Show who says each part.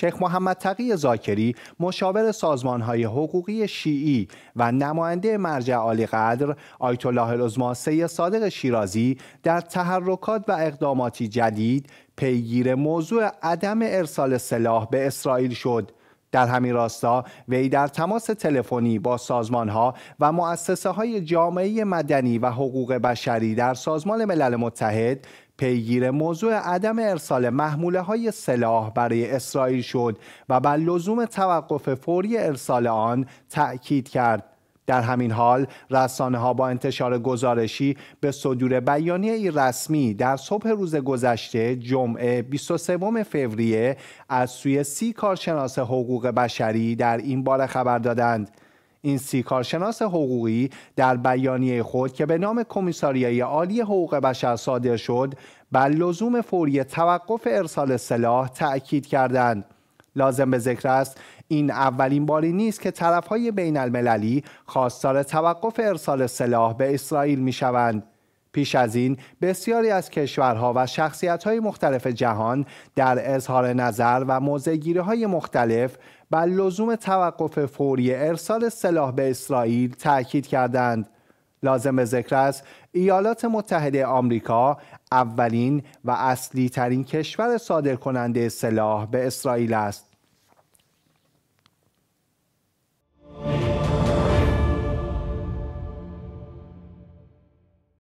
Speaker 1: شیخ محمد تقی زاکری مشاور های حقوقی شیعی و نماینده مرجع عالی قدر آیت الله العظما صادق شیرازی در تحرکات و اقداماتی جدید پیگیر موضوع عدم ارسال سلاح به اسرائیل شد در همین راستا وی در تماس تلفنی با سازمانها و مؤسسه های جامعه مدنی و حقوق بشری در سازمان ملل متحد پیگیر موضوع عدم ارسال محموله های سلاح برای اسرائیل شد و بر لزوم توقف فوری ارسال آن تأکید کرد. در همین حال رسانه ها با انتشار گزارشی به صدور بیانیه رسمی در صبح روز گذشته جمعه 23 فوریه از سوی سی کارشناس حقوق بشری در این باره خبر دادند. این سی کارشناس حقوقی در بیانیه خود که به نام کمیساریای عالی حقوق بشر صادر شد بر لزوم فوری توقف ارسال سلاح تأکید کردند لازم به ذکر است این اولین باری نیست که طرفهای بین المللی خواستار توقف ارسال سلاح به اسرائیل می شوند. پیش از این بسیاری از کشورها و شخصیت‌های مختلف جهان در اظهار نظر و های مختلف بر لزوم توقف فوری ارسال سلاح به اسرائیل تاکید کردند. لازم به ذکر است ایالات متحده آمریکا اولین و اصلی ترین کشور صادر کننده سلاح به اسرائیل است.